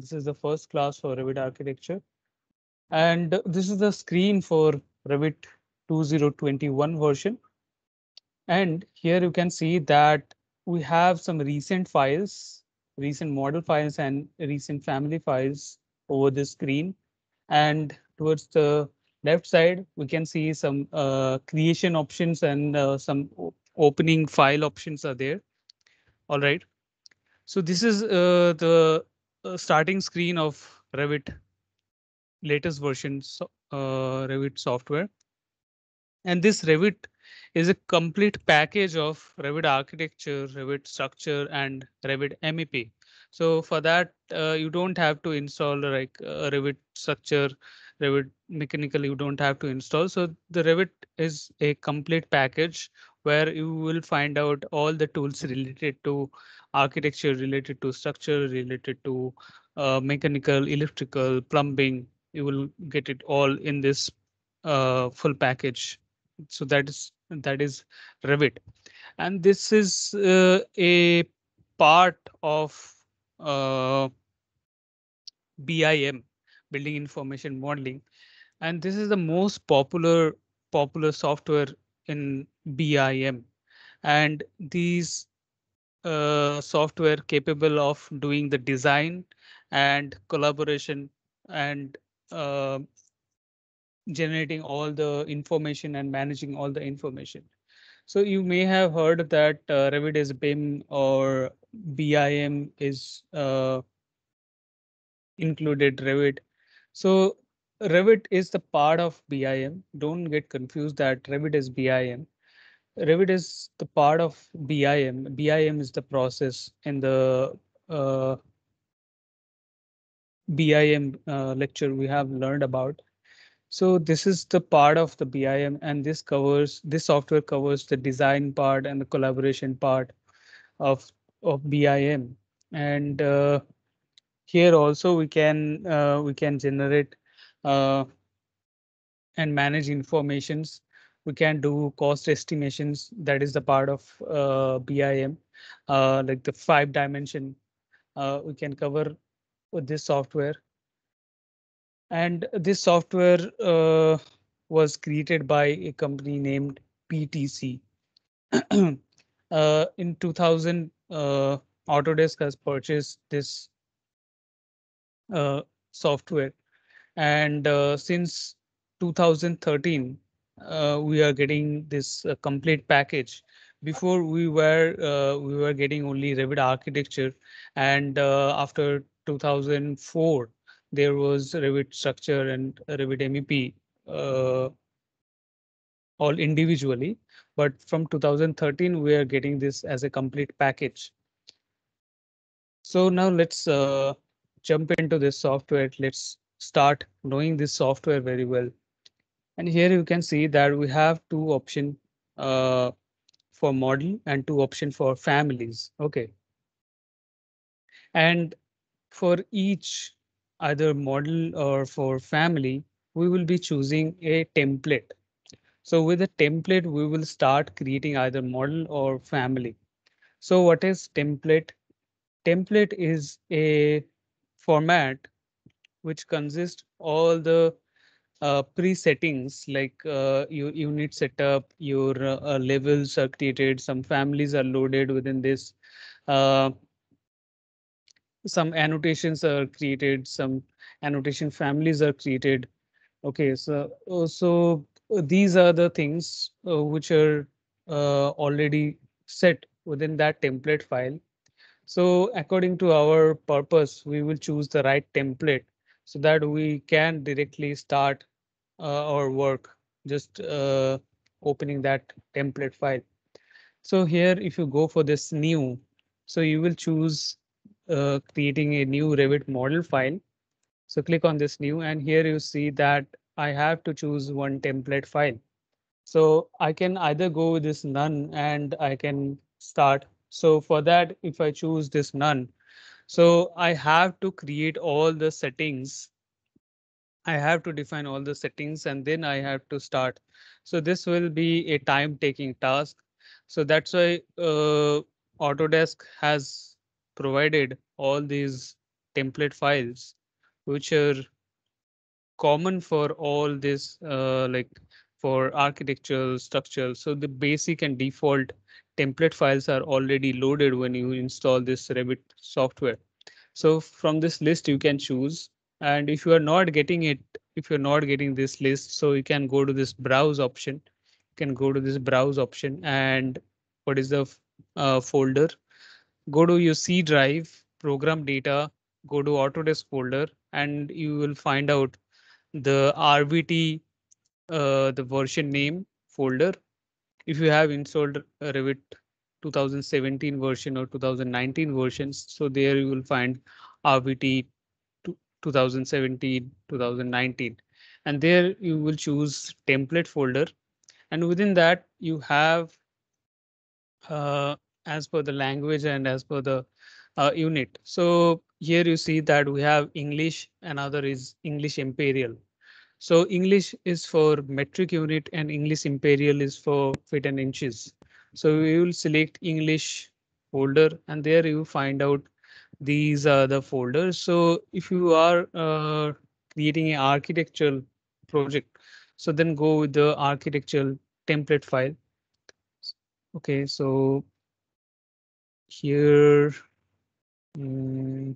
This is the first class for Revit architecture. And this is the screen for Revit 2021 version. And here you can see that we have some recent files, recent model files and recent family files over the screen. And towards the left side, we can see some uh, creation options and uh, some opening file options are there. All right. So this is uh, the starting screen of Revit latest version so, uh, Revit software. And this Revit is a complete package of Revit architecture, Revit structure, and Revit MEP. So for that, uh, you don't have to install like uh, Revit structure, Revit mechanical, you don't have to install. So the Revit is a complete package where you will find out all the tools related to architecture, related to structure, related to uh, mechanical, electrical, plumbing. You will get it all in this uh, full package. So that is that is Revit, and this is uh, a part of uh, BIM, Building Information Modeling, and this is the most popular popular software in BIM. And these uh, software capable of doing the design and collaboration and uh, generating all the information and managing all the information. So you may have heard that uh, Revit is BIM or BIM is uh, included Revit. So Revit is the part of BIM. Don't get confused that Revit is BIM. Revit is the part of BIM. BIM is the process in the uh, BIM uh, lecture we have learned about. So this is the part of the BIM and this covers this software covers the design part and the collaboration part of of BIM. And uh, here also we can uh, we can generate uh, and manage informations. We can do cost estimations. That is the part of uh, BIM, uh, like the five dimension. Uh, we can cover with this software. And this software uh, was created by a company named PTC. Uh, in 2000, Autodesk has purchased this software and uh, since 2013 uh, we are getting this uh, complete package before we were we were getting only revit architecture and after 2004 there was Revit structure and Revit MEP uh, all individually. But from 2013, we are getting this as a complete package. So now let's uh, jump into this software. Let's start knowing this software very well. And here you can see that we have two option uh, for model and two option for families. Okay. And for each either model or for family, we will be choosing a template. So with a template, we will start creating either model or family. So what is template? Template is a format which consists all the uh, pre-settings like uh, your unit setup, your uh, uh levels are created, some families are loaded within this, uh, some annotations are created, some annotation families are created. Okay, so uh, so these are the things which are already set within that template file. So according to our purpose, we will choose the right template so that we can directly start uh, our work just uh, opening that template file. So here if you go for this new, so you will choose uh, creating a new Revit model file. So click on this new and here you see that I have to choose one template file. So I can either go with this none and I can start. So for that, if I choose this none, so I have to create all the settings. I have to define all the settings and then I have to start. So this will be a time taking task. So that's why uh, Autodesk has provided all these template files, which are common for all these uh, like for architectural, structural. So the basic and default template files are already loaded when you install this Revit software. So from this list, you can choose. And if you are not getting it, if you're not getting this list, so you can go to this browse option. You can go to this browse option and what is the uh, folder? Go to your C drive, program data, go to Autodesk folder, and you will find out the RVT uh, the version name folder. If you have installed Revit 2017 version or 2019 versions, so there you will find RVT 2017, 2019, and there you will choose template folder. And within that you have uh, as per the language and as per the uh, unit. So here you see that we have English, another is English Imperial. So English is for metric unit and English imperial is for feet and inches. So we will select English folder and there you find out these are the folders. So if you are uh, creating an architectural project, so then go with the architectural template file. Okay, so here. Mm,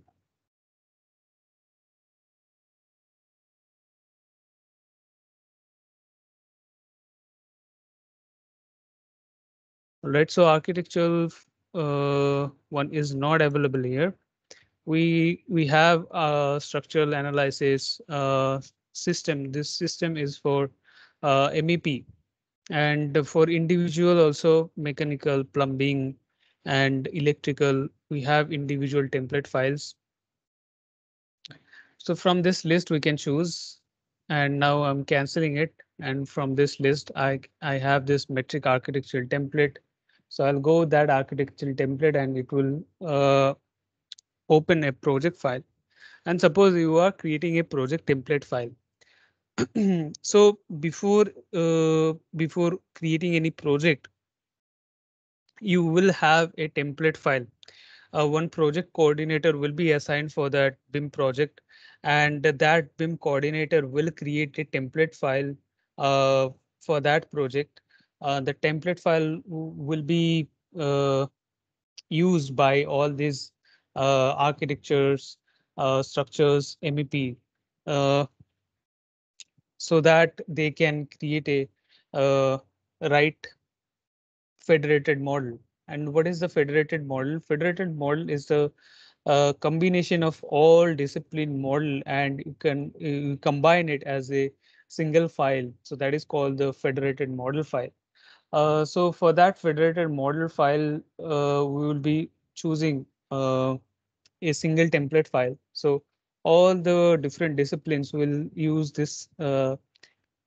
right? So architectural uh, one is not available here. We we have a structural analysis uh, system. This system is for uh, MEP and for individual also mechanical, plumbing and electrical. We have individual template files. So from this list we can choose and now I'm canceling it. And from this list, I, I have this metric architectural template so I'll go that architectural template and it will uh, open a project file. And suppose you are creating a project template file. so before uh, before creating any project, you will have a template file. Uh, one project coordinator will be assigned for that BIM project and that BIM coordinator will create a template file uh, for that project uh, the template file will be uh, used by all these uh, architectures, uh, structures, MEP, uh, so that they can create a right federated model. And what is the federated model? Federated model is the combination of all discipline model and you can combine it as a single file. So that is called the federated model file. Uh, so for that federated model file, uh, we will be choosing uh, a single template file. So all the different disciplines will use this uh,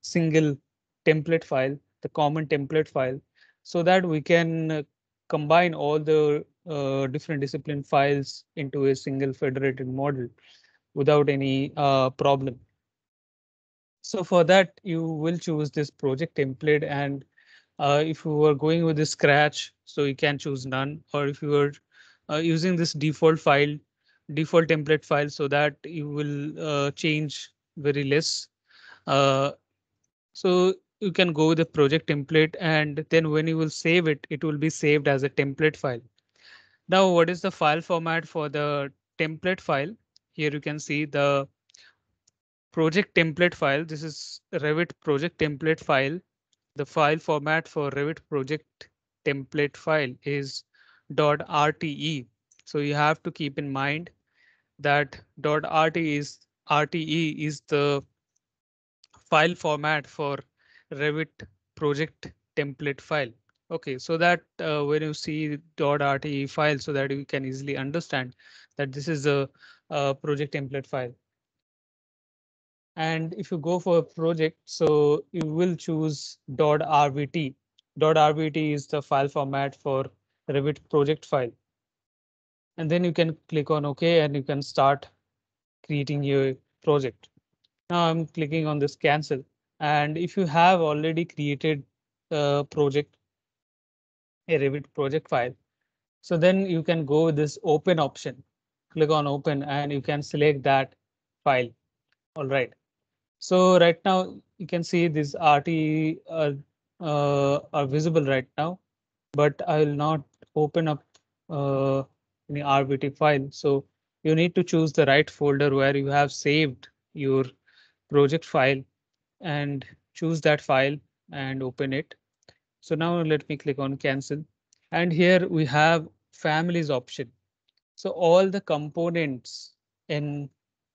single template file, the common template file, so that we can combine all the uh, different discipline files into a single federated model without any uh, problem. So for that, you will choose this project template and uh, if you were going with the scratch, so you can choose none, or if you were uh, using this default file, default template file, so that you will uh, change very less. Uh, so you can go with the project template and then when you will save it, it will be saved as a template file. Now, what is the file format for the template file? Here you can see the project template file. This is Revit project template file the file format for Revit project template file is .rte. So you have to keep in mind that .rte is RTE is the file format for Revit project template file. OK, so that uh, when you see .rte file so that you can easily understand that this is a, a project template file. And if you go for a project, so you will choose .rvt. .rvt is the file format for Revit project file. And then you can click on OK and you can start creating your project. Now I'm clicking on this cancel. And if you have already created a project, a Revit project file, so then you can go with this open option. Click on open and you can select that file. All right. So right now you can see these RT are, uh, uh, are visible right now, but I will not open up uh, any RBT file. So you need to choose the right folder where you have saved your project file and choose that file and open it. So now let me click on cancel. And here we have families option. So all the components in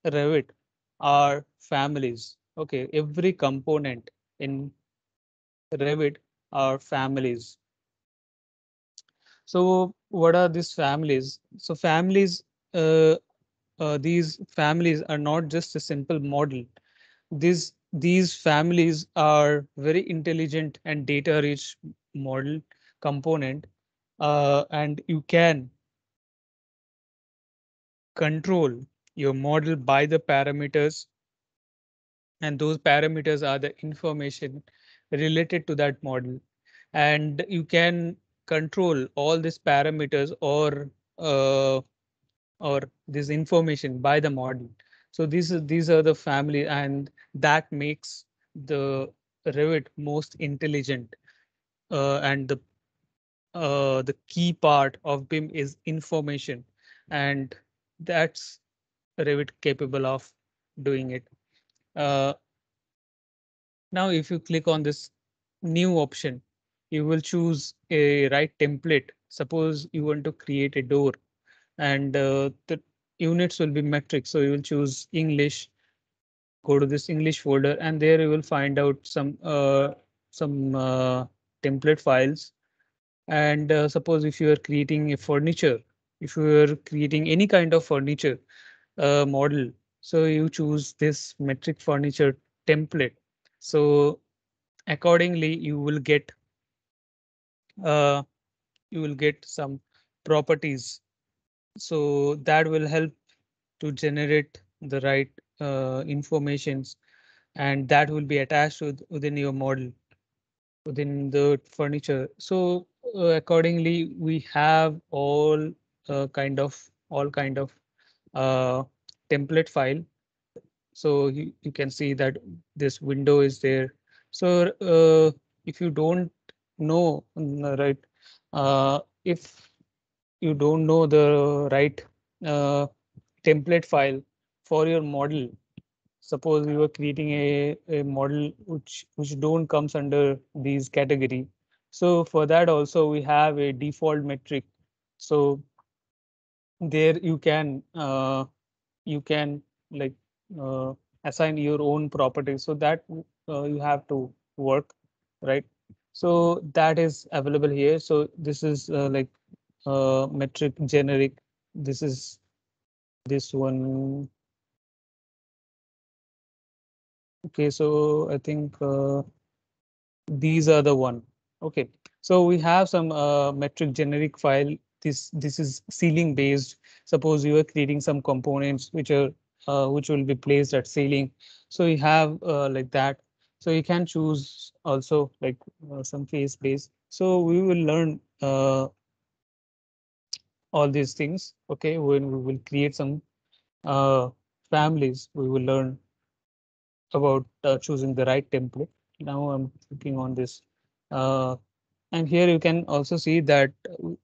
Revit are families. Okay, every component in Revit are families. So what are these families? So families, uh, uh, these families are not just a simple model. These these families are very intelligent and data rich model component uh, and you can control your model by the parameters. And those parameters are the information related to that model. And you can control all these parameters or uh, or this information by the model. So these are, these are the family and that makes the Revit most intelligent. Uh, and the uh, the key part of BIM is information, and that's Revit capable of doing it. Uh, now, if you click on this new option, you will choose a right template. Suppose you want to create a door and uh, the units will be metric. So you will choose English, go to this English folder and there you will find out some uh, some uh, template files. And uh, suppose if you are creating a furniture, if you are creating any kind of furniture, model. So you choose this metric furniture template. So accordingly, you will get uh, you will get some properties. So that will help to generate the right uh, informations and that will be attached with, within your model within the furniture. So uh, accordingly, we have all uh, kind of all kind of template file. So you, you can see that this window is there. So uh, if you don't know, right, uh, if you don't know the right uh, template file for your model, suppose we were creating a, a model which, which don't comes under these category. So for that also we have a default metric. So there you can uh, you can like uh, assign your own property so that uh, you have to work right so that is available here so this is uh, like uh, metric generic this is this one okay so i think uh, these are the one okay so we have some metric generic file this this is ceiling based suppose you are creating some components which are uh, which will be placed at ceiling so you have uh, like that so you can choose also like uh, some phase based so we will learn uh, all these things okay when we will create some uh, families we will learn about uh, choosing the right template now i'm clicking on this and here you can also see that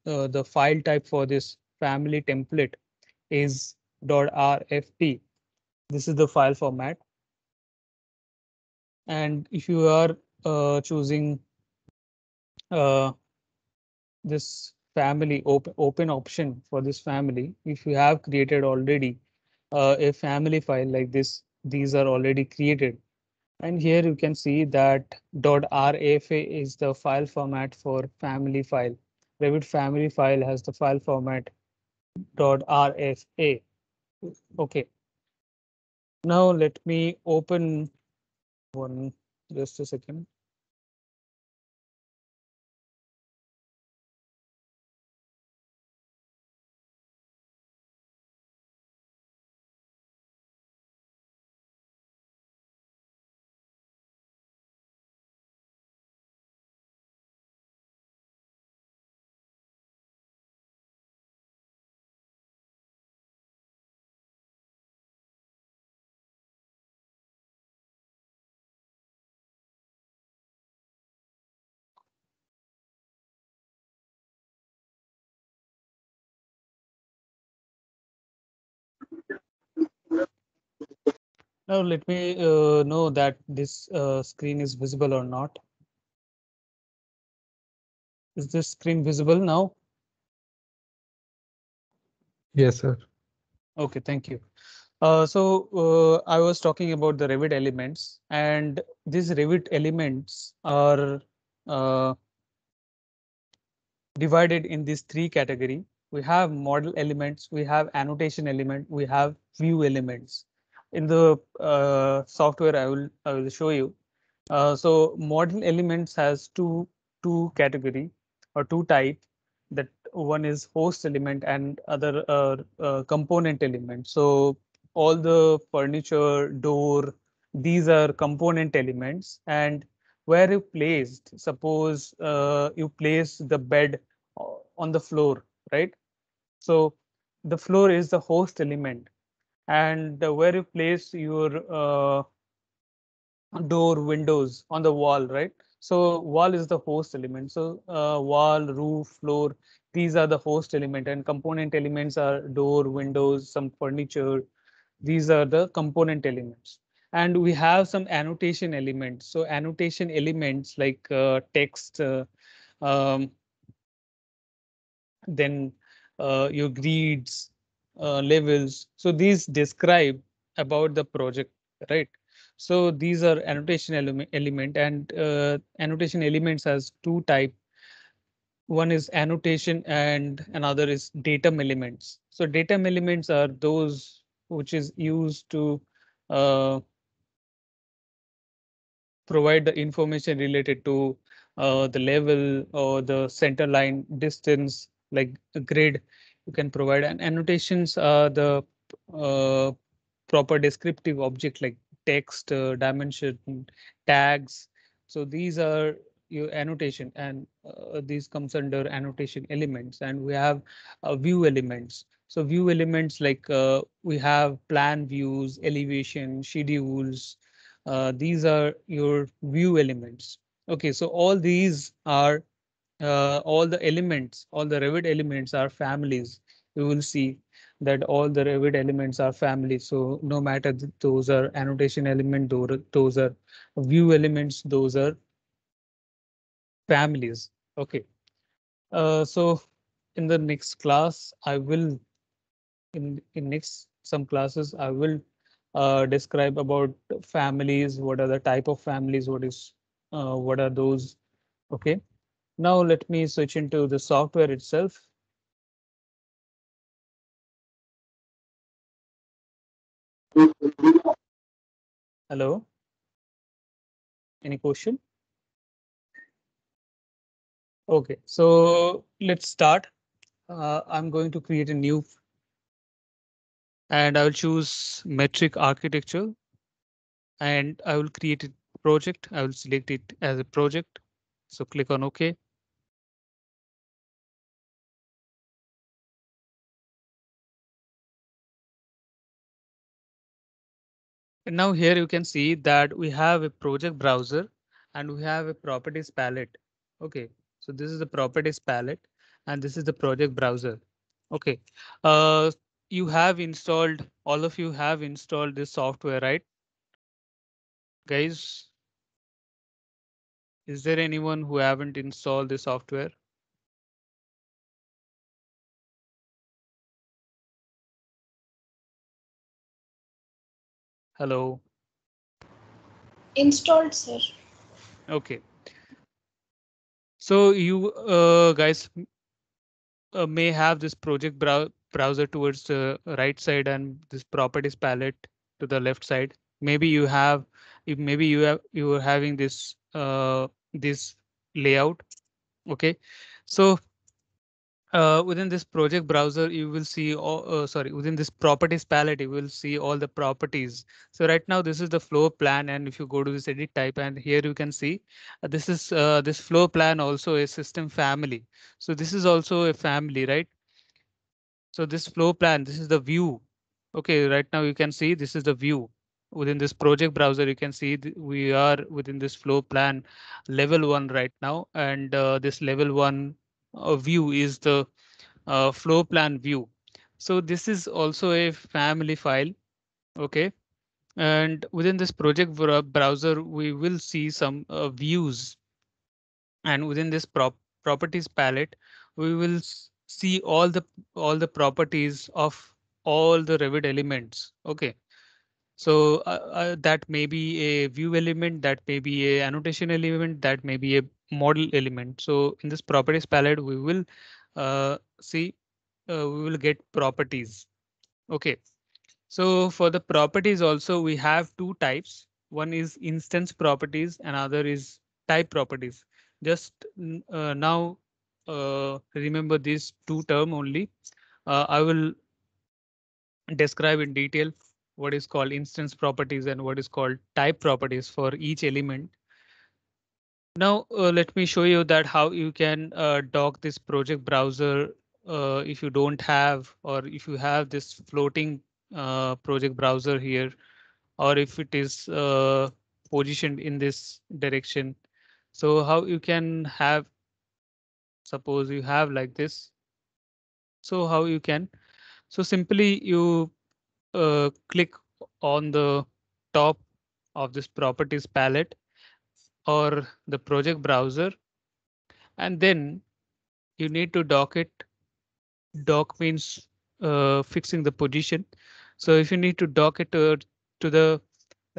uh, the file type for this family template is .rfp. This is the file format. And if you are uh, choosing uh, this family open, open option for this family, if you have created already uh, a family file like this, these are already created and here you can see that .rfa is the file format for family file. Revit family file has the file format .rfa. Okay. Now let me open one just a second. Now let me uh, know that this uh, screen is visible or not. Is this screen visible now? Yes, sir. OK, thank you. Uh, so uh, I was talking about the Revit elements and these Revit elements are uh, divided in these three category. We have model elements, we have annotation element, we have view elements in the uh, software I will I will show you. Uh, so model elements has two two category or two type that one is host element and other uh, uh, component element. So all the furniture door these are component elements and where you placed suppose uh, you place the bed uh, on the floor right so the floor is the host element and where you place your uh, door windows on the wall, right? So wall is the host element. So uh, wall, roof, floor, these are the host element and component elements are door, windows, some furniture. These are the component elements. And we have some annotation elements. So annotation elements like uh, text, uh, um, then uh, your grids, uh, levels. So these describe about the project, right? So these are annotation element, element and uh, annotation elements has two type. One is annotation and another is datum elements. So datum elements are those which is used to uh, provide the information related to uh, the level or the center line distance like grid you can provide and annotations are the uh, proper descriptive object like text, uh, dimension, tags. So these are your annotation and uh, these comes under annotation elements and we have uh, view elements. So view elements like uh, we have plan views, elevation, schedules. Uh, these are your view elements. OK, so all these are uh, all the elements, all the Revit elements are families. You will see that all the Revit elements are families. So no matter those are annotation element, those are view elements, those are families. Okay. Uh, so in the next class, I will in in next some classes I will uh, describe about families. What are the type of families? What is uh, what are those? Okay. Now let me switch into the software itself. Hello. Any question? OK, so let's start. Uh, I'm going to create a new. And I'll choose metric architecture. And I will create a project. I will select it as a project. So click on OK. And now here you can see that we have a project browser and we have a properties palette. OK, so this is the properties palette and this is the project browser. OK, uh, you have installed all of you have installed this software, right? Guys. Is there anyone who haven't installed the software? Hello. Installed, sir. Okay. So you uh, guys uh, may have this project brow browser towards the right side and this properties palette to the left side. Maybe you have, maybe you have, you are having this uh, this layout. Okay, so uh, within this project browser, you will see, all, uh, sorry, within this properties palette, you will see all the properties. So right now this is the flow plan. And if you go to this edit type and here you can see uh, this is uh, this flow plan also a system family. So this is also a family, right? So this flow plan, this is the view. OK, right now you can see this is the view within this project browser. You can see we are within this flow plan level one right now and uh, this level one view is the uh, floor plan view. So this is also a family file. Okay. And within this project browser, we will see some uh, views. And within this prop properties palette, we will see all the all the properties of all the Revit elements. Okay. So uh, uh, that may be a view element, that may be a annotation element, that may be a model element. So in this properties palette, we will uh, see uh, we will get properties. OK, so for the properties also we have two types. One is instance properties. Another is type properties. Just uh, now uh, remember these two term only. Uh, I will describe in detail what is called instance properties and what is called type properties for each element now, uh, let me show you that how you can uh, dock this project browser uh, if you don't have or if you have this floating uh, project browser here or if it is uh, positioned in this direction. So how you can have. Suppose you have like this. So how you can. So simply you uh, click on the top of this properties palette or the project browser. And then you need to dock it. Dock means uh, fixing the position. So if you need to dock it to, uh, to the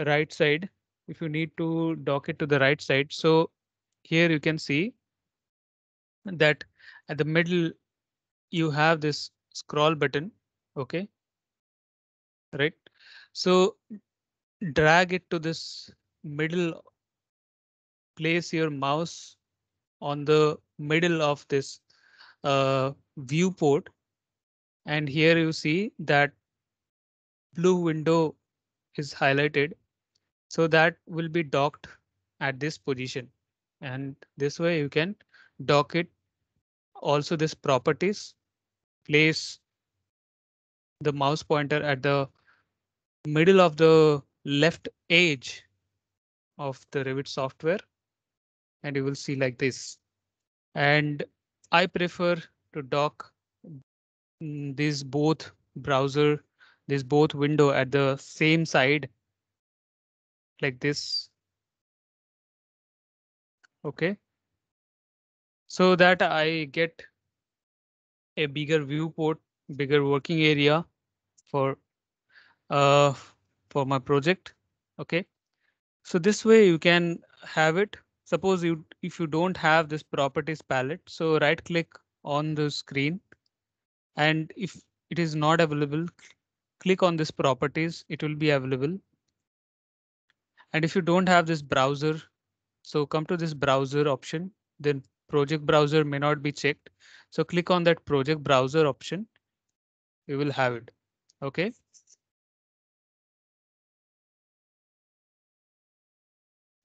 right side, if you need to dock it to the right side. So here you can see that at the middle you have this scroll button. OK. Right. So drag it to this middle place your mouse on the middle of this uh, viewport. And here you see that blue window is highlighted. So that will be docked at this position. And this way you can dock it. Also this properties, place the mouse pointer at the middle of the left edge of the Revit software and you will see like this. And I prefer to dock this both browser, this both window at the same side like this. OK. So that I get a bigger viewport, bigger working area for uh, for my project. OK, so this way you can have it Suppose you if you don't have this properties palette, so right click on the screen and if it is not available, click on this properties, it will be available. And if you don't have this browser, so come to this browser option, then project browser may not be checked. So click on that project browser option. You will have it. Okay.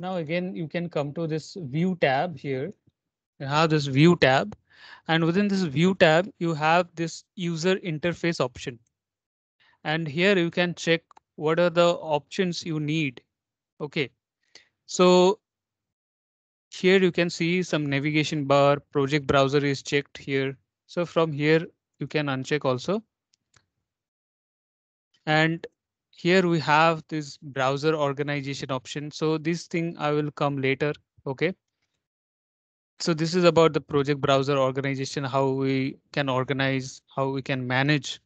Now again, you can come to this view tab here. You have this view tab and within this view tab, you have this user interface option. And here you can check what are the options you need. OK, so here you can see some navigation bar project browser is checked here. So from here you can uncheck also. And here we have this browser organization option. So this thing I will come later. OK. So this is about the project browser organization, how we can organize, how we can manage.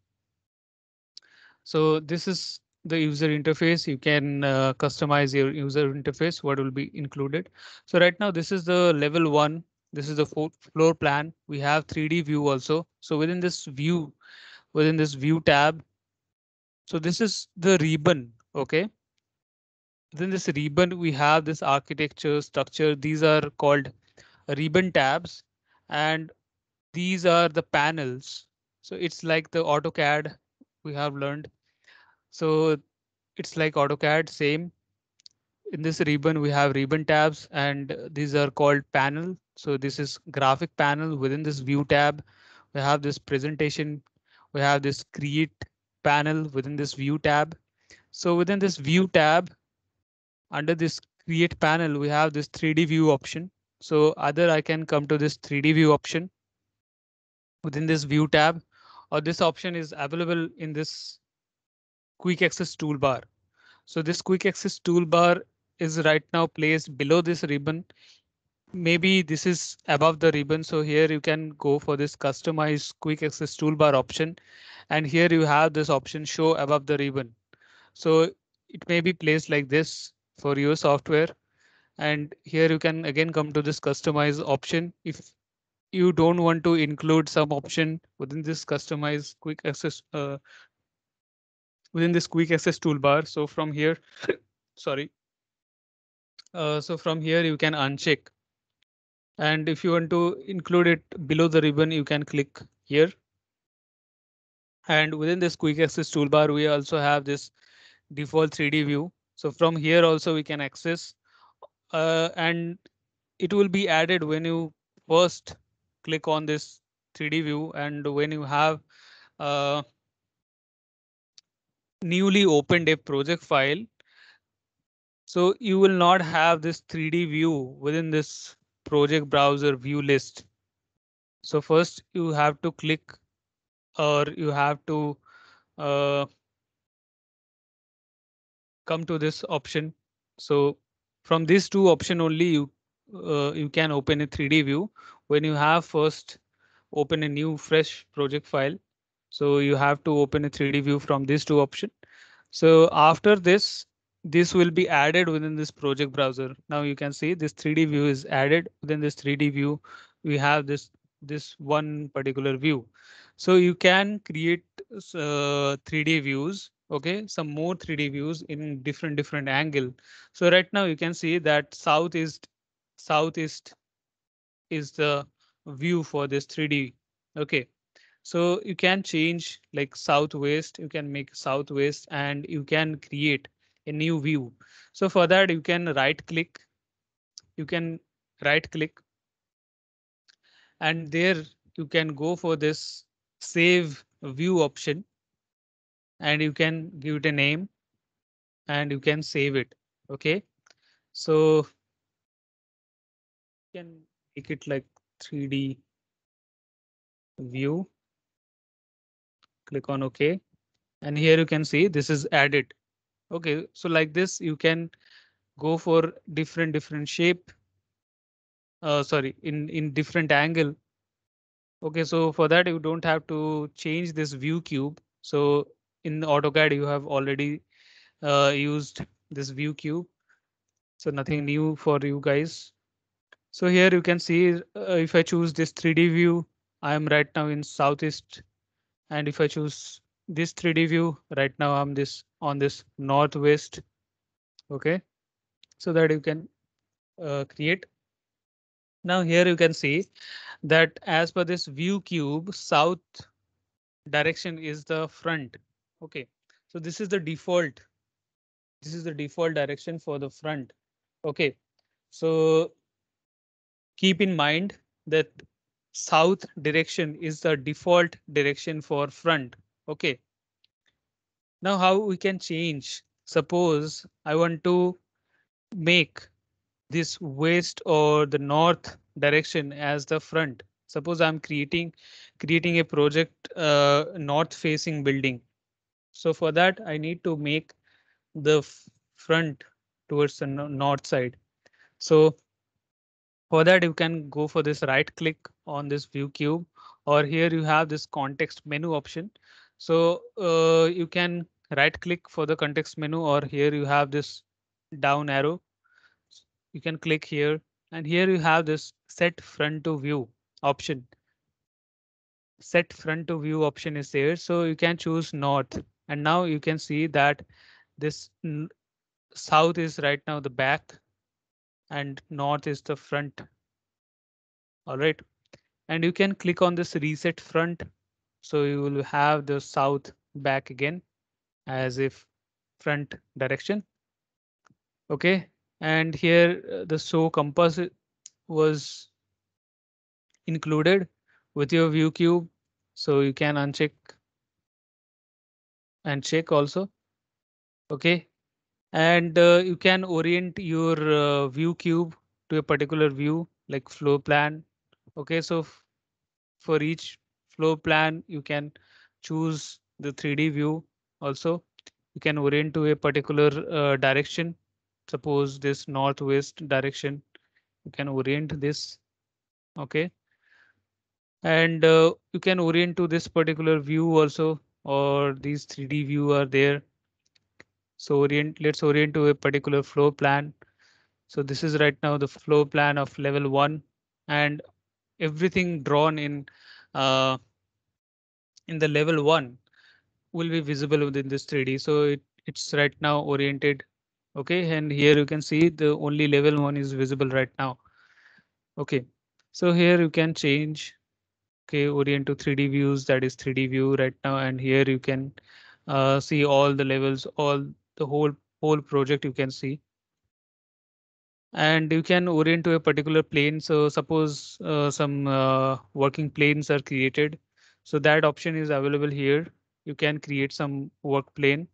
So this is the user interface. You can uh, customize your user interface, what will be included. So right now this is the level one. This is the floor plan. We have 3D view also. So within this view, within this view tab, so this is the ribbon, okay? Then this ribbon, we have this architecture structure. These are called ribbon tabs and these are the panels. So it's like the AutoCAD we have learned. So it's like AutoCAD, same. In this ribbon, we have ribbon tabs and these are called panel. So this is graphic panel within this view tab. We have this presentation. We have this create panel within this view tab. So within this view tab, under this create panel, we have this 3D view option. So either I can come to this 3D view option within this view tab, or this option is available in this quick access toolbar. So this quick access toolbar is right now placed below this ribbon maybe this is above the ribbon. So here you can go for this customized quick access toolbar option. And here you have this option show above the ribbon. So it may be placed like this for your software. And here you can again come to this customize option. If you don't want to include some option within this customize quick access uh, within this quick access toolbar. So from here, sorry. Uh, so from here you can uncheck and if you want to include it below the ribbon, you can click here. And within this quick access toolbar, we also have this default 3D view. So from here also we can access uh, and it will be added when you first click on this 3D view and when you have uh, newly opened a project file. So you will not have this 3D view within this project browser view list. So first you have to click or you have to uh, come to this option. So from these two option only you uh, you can open a 3D view when you have first open a new fresh project file. So you have to open a 3D view from these two option. So after this, this will be added within this project browser. Now you can see this 3D view is added within this 3D view. We have this this one particular view. So you can create uh, 3D views. OK, some more 3D views in different different angle. So right now you can see that southeast southeast is the view for this 3D. OK, so you can change like southwest, you can make southwest and you can create a new view. So for that, you can right click. You can right click. And there you can go for this save view option. And you can give it a name and you can save it. OK, so. You can make it like 3D view. Click on OK. And here you can see this is added. Okay, so like this, you can go for different different shape. Uh, sorry, in in different angle. Okay, so for that you don't have to change this view cube. So in AutoCAD you have already uh, used this view cube. So nothing new for you guys. So here you can see uh, if I choose this 3D view, I am right now in Southeast. And if I choose this 3D view, right now I'm this on this northwest. OK, so that you can uh, create. Now here you can see that as per this view cube, south direction is the front. OK, so this is the default. This is the default direction for the front. OK, so keep in mind that south direction is the default direction for front. OK, now how we can change? Suppose I want to make this west or the north direction as the front. Suppose I'm creating creating a project uh, north facing building. So for that I need to make the front towards the north side. So for that you can go for this right click on this view cube or here you have this context menu option. So uh, you can right click for the context menu or here you have this down arrow. You can click here and here you have this set front to view option. Set front to view option is there, so you can choose north and now you can see that this south is right now the back and north is the front. Alright, and you can click on this reset front. So you will have the south back again as if front direction. Okay, and here uh, the so compass was included with your view cube. So you can uncheck and check also. Okay, and uh, you can orient your uh, view cube to a particular view like flow plan. Okay, so for each flow plan, you can choose the 3D view also you can orient to a particular uh, direction suppose this northwest direction you can orient this okay and uh, you can orient to this particular view also or these 3d view are there so orient let's orient to a particular flow plan so this is right now the flow plan of level one and everything drawn in uh, in the level one will be visible within this 3D. So it, it's right now oriented. Okay, and here you can see the only level one is visible right now. Okay, so here you can change. Okay, orient to 3D views. That is 3D view right now, and here you can uh, see all the levels, all the whole whole project. You can see and you can orient to a particular plane. So suppose uh, some uh, working planes are created. So that option is available here you can create some work plane.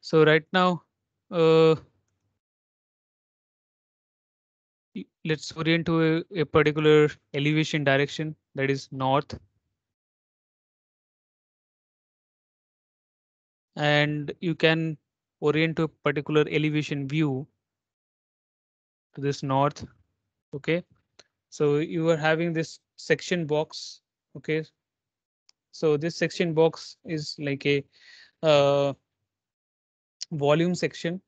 So right now, uh, let's orient to a, a particular elevation direction that is north. And you can orient to a particular elevation view to this north. OK, so you are having this section box. OK, so this section box is like a uh, volume section.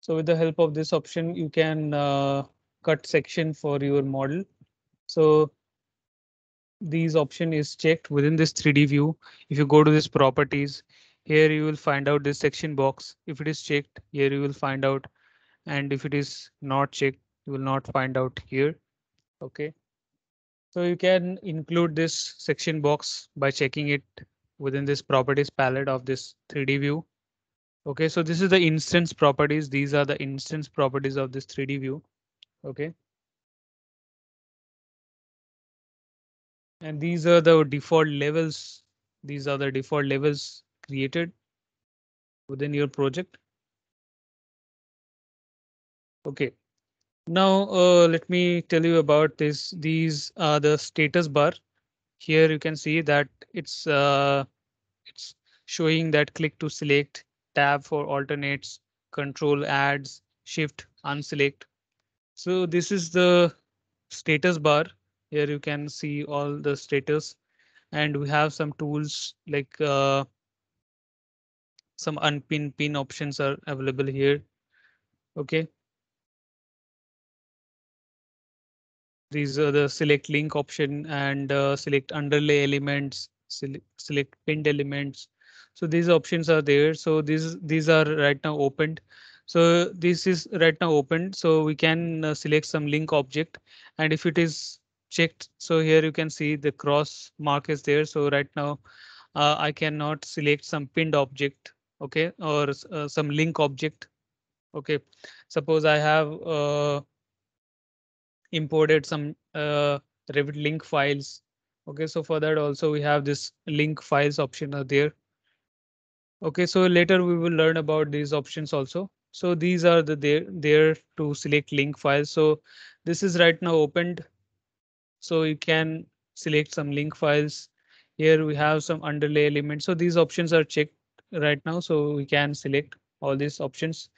So with the help of this option, you can uh, cut section for your model. So these option is checked within this 3D view. If you go to this properties, here you will find out this section box. If it is checked, here you will find out. And if it is not checked, you will not find out here. Okay. So you can include this section box by checking it within this properties palette of this 3D view. OK, so this is the instance properties. These are the instance properties of this 3D view. OK. And these are the default levels. These are the default levels created within your project. OK, now, uh, let me tell you about this. These are the status bar. Here you can see that it's uh, it's showing that click to select, tab for alternates, control adds, shift unselect. So this is the status bar. Here you can see all the status and we have some tools like uh, some unpin pin options are available here. OK, These are the select link option and uh, select underlay elements, select, select pinned elements. So these options are there. So these these are right now opened. So this is right now opened. So we can uh, select some link object and if it is checked. So here you can see the cross mark is there. So right now uh, I cannot select some pinned object. OK, or uh, some link object. OK, suppose I have uh, imported some uh, Revit link files. Okay, so for that also we have this link files option are there. Okay, so later we will learn about these options also. So these are the there there to select link files. So this is right now opened. So you can select some link files. Here we have some underlay elements. So these options are checked right now. So we can select all these options.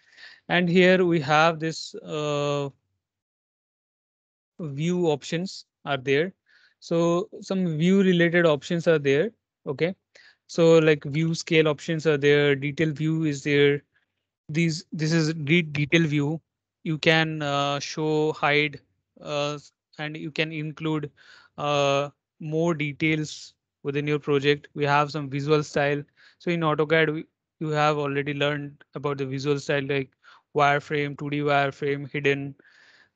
And here we have this uh, view options are there. So some view related options are there. Okay. So like view scale options are there. Detail view is there. These this is detail view. You can uh, show, hide, uh, and you can include uh, more details within your project. We have some visual style. So in AutoCAD, we, you have already learned about the visual style like wireframe, 2D wireframe, hidden,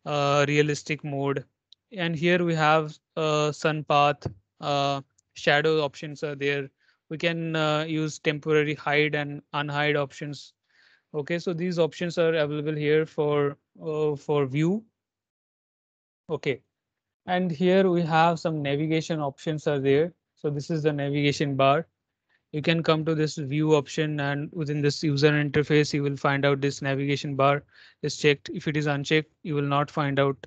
realistic mode. And here we have uh, sun path, uh, shadow options are there. We can uh, use temporary hide and unhide options. Okay, so these options are available here for uh, for view. Okay, and here we have some navigation options are there. So this is the navigation bar you can come to this view option and within this user interface, you will find out this navigation bar is checked. If it is unchecked, you will not find out.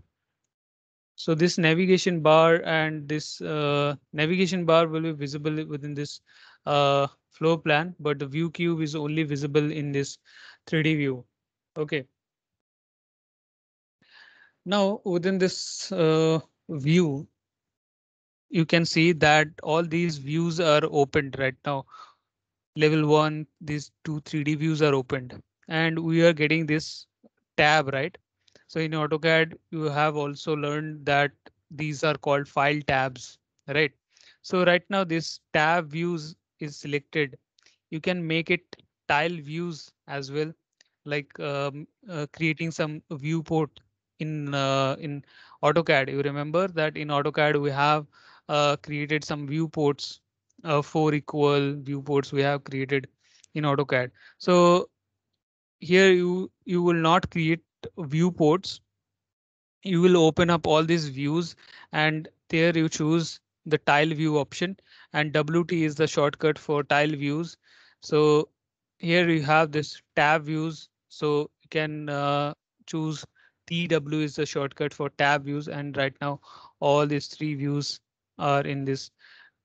So this navigation bar and this uh, navigation bar will be visible within this uh, flow plan, but the view cube is only visible in this 3D view. OK. Now within this uh, view, you can see that all these views are opened right now. Level one, these two 3D views are opened and we are getting this tab, right? So in AutoCAD, you have also learned that these are called file tabs, right? So right now this tab views is selected. You can make it tile views as well, like um, uh, creating some viewport in uh, in AutoCAD. You remember that in AutoCAD we have uh, created some viewports, uh, four equal viewports we have created in AutoCAD. So here you, you will not create viewports. You will open up all these views and there you choose the tile view option and WT is the shortcut for tile views. So here you have this tab views. So you can uh, choose TW is the shortcut for tab views and right now all these three views are in this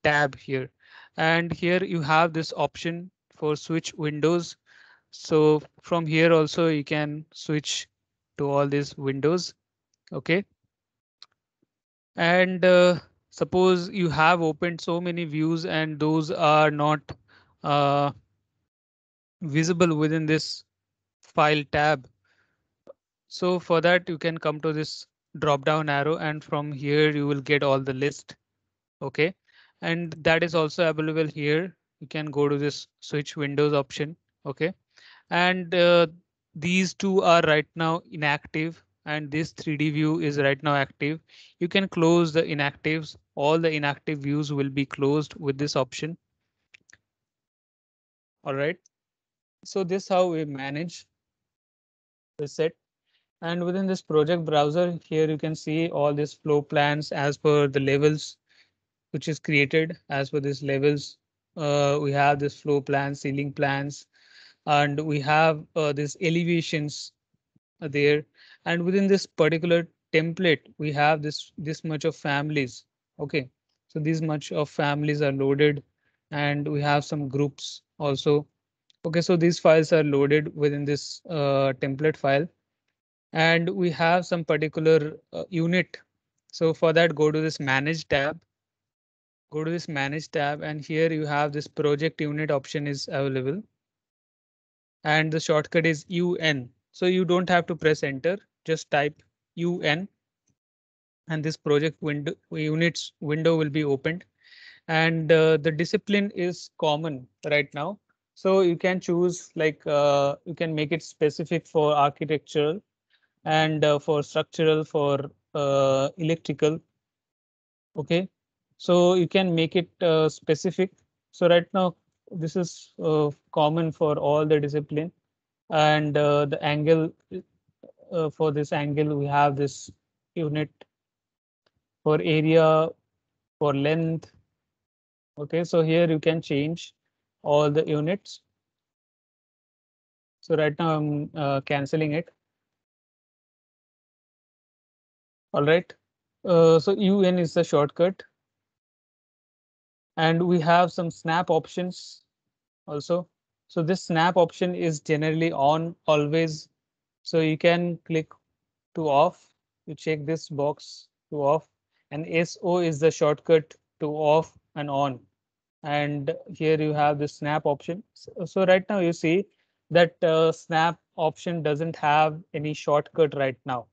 tab here. And here you have this option for switch windows. So from here also you can switch to all these windows. OK. And uh, suppose you have opened so many views and those are not uh, visible within this file tab. So for that, you can come to this drop down arrow and from here you will get all the list Okay, and that is also available here. You can go to this switch windows option. Okay, and uh, these two are right now inactive and this 3D view is right now active. You can close the inactives. All the inactive views will be closed with this option. All right. So this how we manage the set. And within this project browser here, you can see all these flow plans as per the levels which is created as per these levels. Uh, we have this flow plans, ceiling plans, and we have uh, these elevations there. And within this particular template, we have this this much of families. Okay, so these much of families are loaded, and we have some groups also. Okay, so these files are loaded within this uh, template file, and we have some particular uh, unit. So for that, go to this manage tab go to this manage tab and here you have this project unit option is available. And the shortcut is UN. So you don't have to press enter, just type UN. And this project window units window will be opened and uh, the discipline is common right now. So you can choose like uh, you can make it specific for architectural and uh, for structural for uh, electrical. OK, so you can make it uh, specific. So right now, this is uh, common for all the discipline. And uh, the angle uh, for this angle, we have this unit for area, for length. OK, so here you can change all the units. So right now I'm uh, canceling it. All right. Uh, so UN is the shortcut and we have some snap options also. So this snap option is generally on always. So you can click to off. You check this box to off and SO is the shortcut to off and on. And here you have the snap option. So, so right now you see that uh, snap option doesn't have any shortcut right now.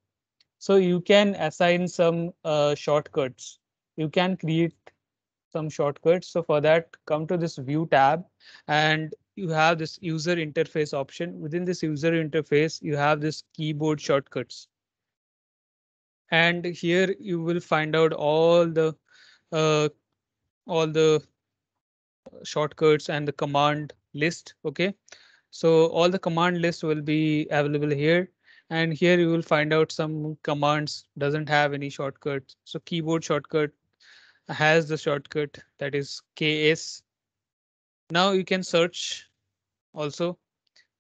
So you can assign some uh, shortcuts. You can create some shortcuts. So for that, come to this view tab and you have this user interface option. Within this user interface, you have this keyboard shortcuts. And here you will find out all the uh, all the shortcuts and the command list. OK, so all the command list will be available here. And here you will find out some commands doesn't have any shortcuts. So keyboard shortcut has the shortcut that is ks now you can search also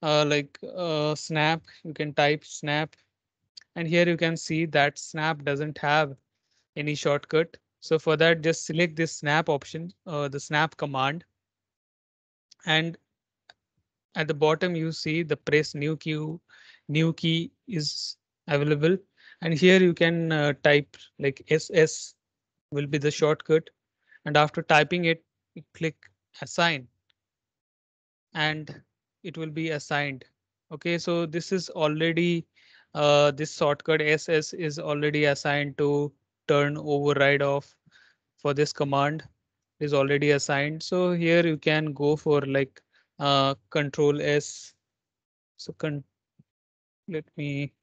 uh, like uh, snap you can type snap and here you can see that snap doesn't have any shortcut so for that just select this snap option uh, the snap command and at the bottom you see the press new key new key is available and here you can uh, type like ss will be the shortcut. And after typing it, click assign and it will be assigned. OK, so this is already uh, this shortcut SS is already assigned to turn override off for this command is already assigned. So here you can go for like uh, control S. So con let me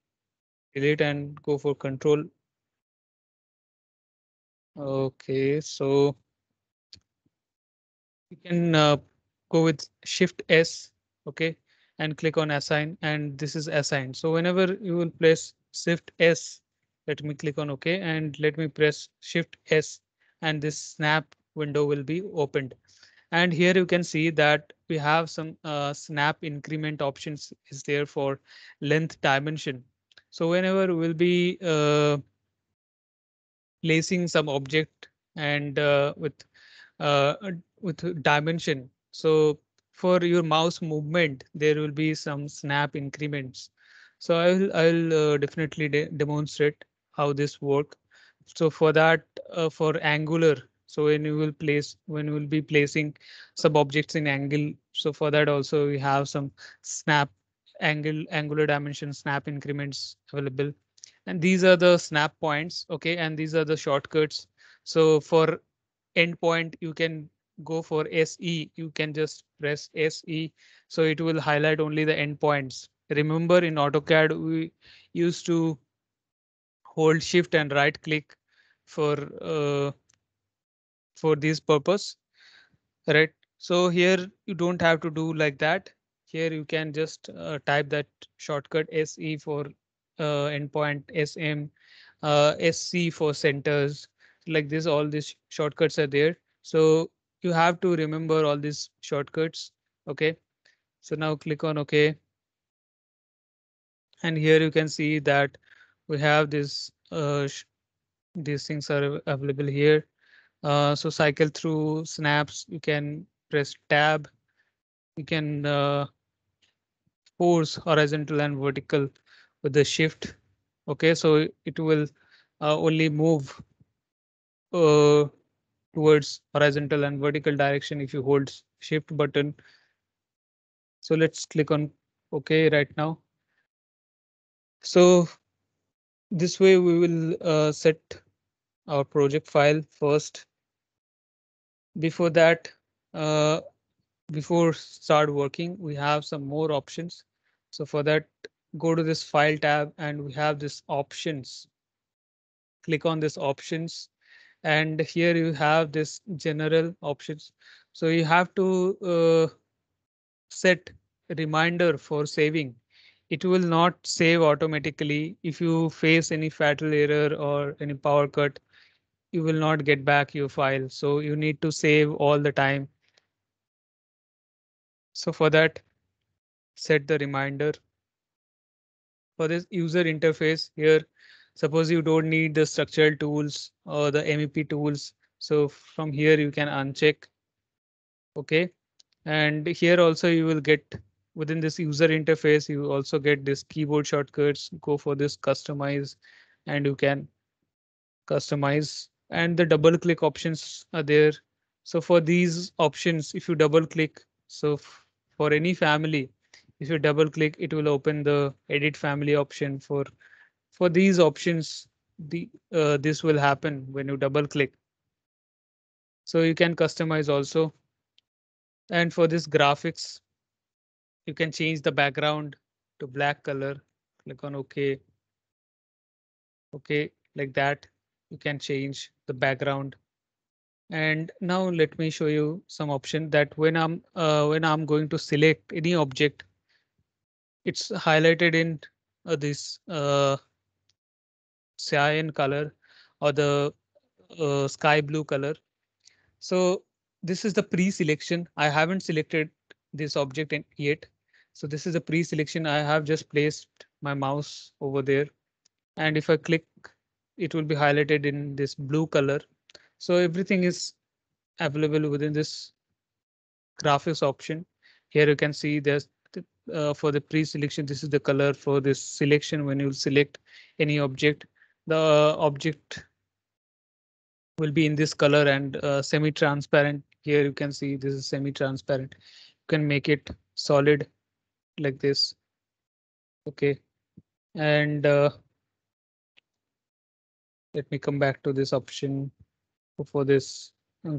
delete and go for control Okay, so you can uh, go with Shift S, okay, and click on Assign, and this is assigned. So whenever you will press Shift S, let me click on OK, and let me press Shift S, and this snap window will be opened. And here you can see that we have some uh, snap increment options is there for length dimension. So whenever we'll be uh, placing some object and uh, with uh, with dimension. So for your mouse movement, there will be some snap increments. So I'll I'll uh, definitely de demonstrate how this work. So for that, uh, for Angular, so when you will place when you will be placing sub objects in angle. So for that also we have some snap angle angular dimension snap increments available and these are the snap points okay and these are the shortcuts so for endpoint you can go for se you can just press se so it will highlight only the endpoints remember in autocad we used to hold shift and right click for uh, for this purpose right so here you don't have to do like that here you can just uh, type that shortcut se for uh, endpoint, SM, uh, SC for centers, like this, all these shortcuts are there. So you have to remember all these shortcuts. Okay. So now click on OK. And here you can see that we have this uh, these things are available here. Uh, so cycle through snaps, you can press tab. You can uh, force horizontal and vertical with the shift okay so it will uh, only move uh, towards horizontal and vertical direction if you hold shift button so let's click on ok right now so this way we will uh, set our project file first before that uh, before start working we have some more options so for that go to this file tab and we have this options. Click on this options and here you have this general options. So you have to uh, set reminder for saving. It will not save automatically. If you face any fatal error or any power cut, you will not get back your file. So you need to save all the time. So for that, set the reminder for this user interface here. Suppose you don't need the structural tools or the MEP tools. So from here you can uncheck. OK, and here also you will get within this user interface, you also get this keyboard shortcuts. Go for this customize and you can customize and the double click options are there. So for these options, if you double click, so for any family, if you double click it will open the edit family option for for these options the uh, this will happen when you double click so you can customize also and for this graphics you can change the background to black color click on ok okay like that you can change the background and now let me show you some option that when i'm uh, when i'm going to select any object it's highlighted in uh, this uh, cyan color or the uh, sky blue color. So this is the pre-selection. I haven't selected this object in, yet. So this is the pre-selection. I have just placed my mouse over there. And if I click, it will be highlighted in this blue color. So everything is available within this graphics option. Here you can see there's uh, for the pre-selection this is the color for this selection when you select any object the object will be in this color and uh, semi-transparent here you can see this is semi-transparent you can make it solid like this okay and uh, let me come back to this option for this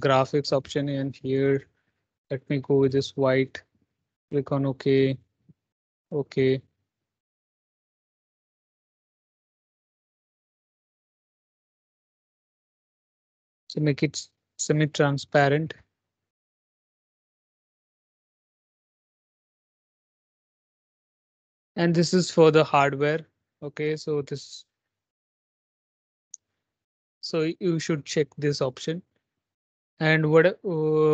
graphics option and here let me go with this white click on OK. Okay so make it semi-transparent. And this is for the hardware. Okay, so this. So you should check this option. And what uh,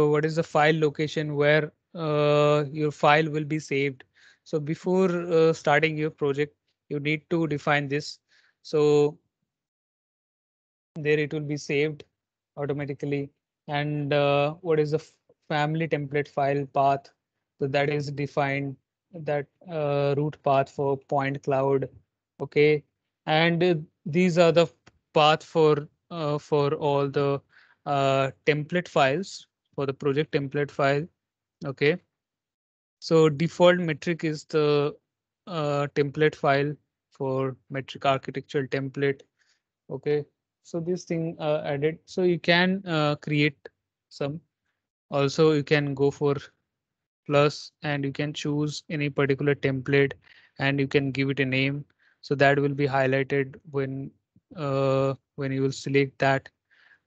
what is the file location where uh, your file will be saved? So before uh, starting your project, you need to define this. So there it will be saved automatically. And uh, what is the family template file path? So that is defined that uh, root path for point cloud. Okay, and these are the path for uh, for all the uh, template files for the project template file. Okay so default metric is the uh, template file for metric architectural template. OK, so this thing uh, added. So you can uh, create some. Also, you can go for plus and you can choose any particular template and you can give it a name. So that will be highlighted when uh, when you will select that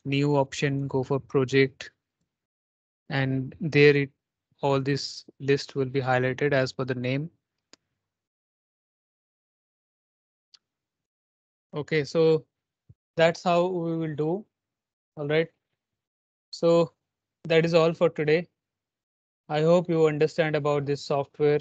new option, go for project. And there it all this list will be highlighted as per the name. OK, so that's how we will do. All right. So that is all for today. I hope you understand about this software